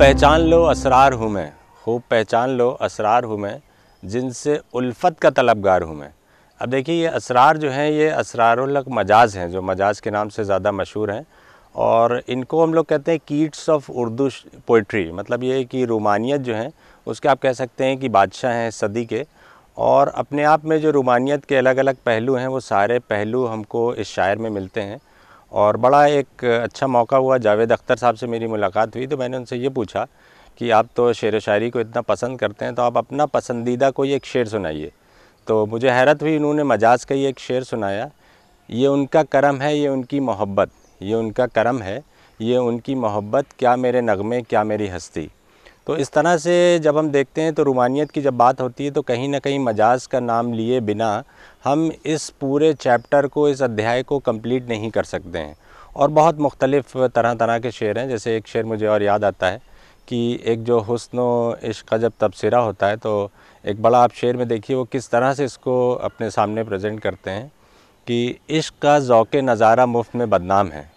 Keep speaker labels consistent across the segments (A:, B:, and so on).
A: पहचान लो असरार हूँ मैं खूब पहचान लो असरार हूँ मैं जिनसे उल्फत का तलबगार हूँ मैं अब देखिए ये असरार जो हैं ये असरारुल मजाज हैं जो मजाज के नाम से ज़्यादा मशहूर हैं और इनको हम लोग कहते हैं कीट्स ऑफ उर्दू पोइट्री मतलब ये कि रोमानियत जो है उसके आप कह सकते हैं कि बादशाह हैं सदी के और अपने आप में जो रोमानियत के अलग अलग पहलू हैं वो सारे पहलू हमको इस शायर में मिलते हैं और बड़ा एक अच्छा मौका हुआ जावेद अख्तर साहब से मेरी मुलाकात हुई तो मैंने उनसे ये पूछा कि आप तो शेर व शायरी को इतना पसंद करते हैं तो आप अपना पसंदीदा कोई एक शेर सुनाइए तो मुझे हैरत हुई उन्होंने मजाज का ही एक शेर सुनाया ये उनका करम है ये उनकी मोहब्बत ये उनका करम है ये उनकी मोहब्बत क्या मेरे नगमे क्या मेरी हस्ती तो इस तरह से जब हम देखते हैं तो रूमानियत की जब बात होती है तो कहीं ना कहीं मजाज का नाम लिए बिना हम इस पूरे चैप्टर को इस अध्याय को कंप्लीट नहीं कर सकते हैं और बहुत मुख्तलिफ़ तरह तरह के शेर हैं जैसे एक शेर मुझे और याद आता है कि एक जो हसन इश्क का जब तबसरा होता है तो एक बड़ा आप शेर में देखिए वो किस तरह से इसको अपने सामने प्रेजेंट करते हैं कि इश्क का ओक़ नज़ारा मुफ्त में बदनाम है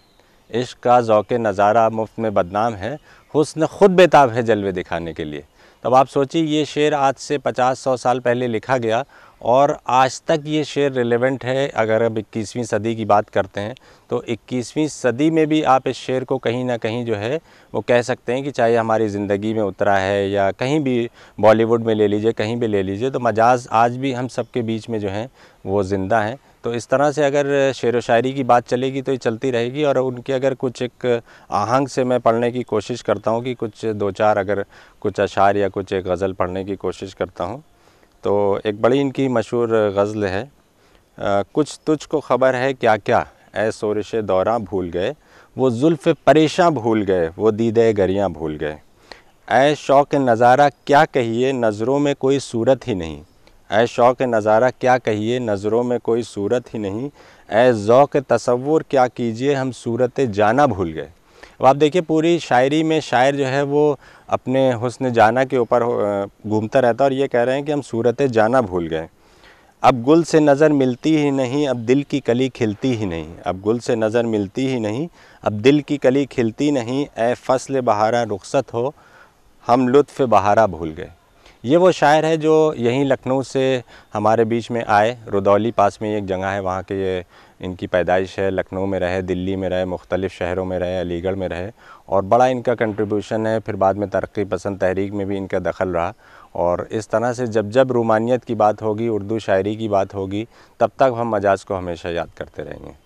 A: इश्क का जौके नज़ारा मुफ्त में बदनाम है हुस्न ख़ुद बेताब है जलवे दिखाने के लिए तब आप सोचिए ये शेर आज से पचास सौ साल पहले लिखा गया और आज तक ये शेर रिलेवेंट है अगर अब इक्कीसवीं सदी की बात करते हैं तो इक्कीसवीं सदी में भी आप इस शेर को कहीं ना कहीं जो है वो कह सकते हैं कि चाहे हमारी ज़िंदगी में उतरा है या कहीं भी बॉलीवुड में ले लीजिए कहीं भी ले लीजिए तो मजाज आज भी हम सबके बीच में जो हैं वो ज़िंदा हैं तो इस तरह से अगर शेर व शायरी की बात चलेगी तो ये चलती रहेगी और उनके अगर कुछ एक आहंग से मैं पढ़ने की कोशिश करता हूँ कि कुछ दो चार अगर कुछ अशार या कुछ एक गज़ल पढ़ने की कोशिश करता हूँ तो एक बड़ी इनकी मशहूर गज़ल है आ, कुछ तुझ को ख़बर है क्या क्या ऐ शोरश दौरा भूल गए वो जुल्फ़ परेशा भूल गए वो दीदे गरियाँ भूल गए ए शौक़ नज़ारा क्या कहिए नज़रों में कोई सूरत ही नहीं ऐ शौक़ नज़ारा क्या कहिए नज़रों में कोई सूरत ही नहीं ऐ ज़ौक़ तस्वुर क्या कीजिए हम सूरत जाना भूल गए अब आप देखिए पूरी शायरी में शायर जो है वो अपने हसन जाना के ऊपर घूमता रहता है और ये कह रहे हैं कि हम सूरत जाना भूल गए अब गुल से नज़र मिलती ही नहीं अब दिल की कली खिलती ही नहीं अब गुल से नज़र मिलती ही नहीं अब दिल की कली खिलती नहीं ए फसल बहारा रुखसत हो हम लुत्फ़ बहारा भूल गए ये वो शायर है जो यहीं लखनऊ से हमारे बीच में आए रुदौली पास में एक जगह है वहाँ के ये इनकी पैदाइश है लखनऊ में रहे दिल्ली में रहे मुख्तलिफ़ शहरों में रहे अलीगढ़ में रहे और बड़ा इनका कंट्रीब्यूशन है फिर बाद में तरक्की पसंद तहरीक में भी इनका दखल रहा और इस तरह से जब जब रूमानियत की बात होगी उर्दू शायरी की बात होगी तब तक हम मजाज को हमेशा याद करते रहेंगे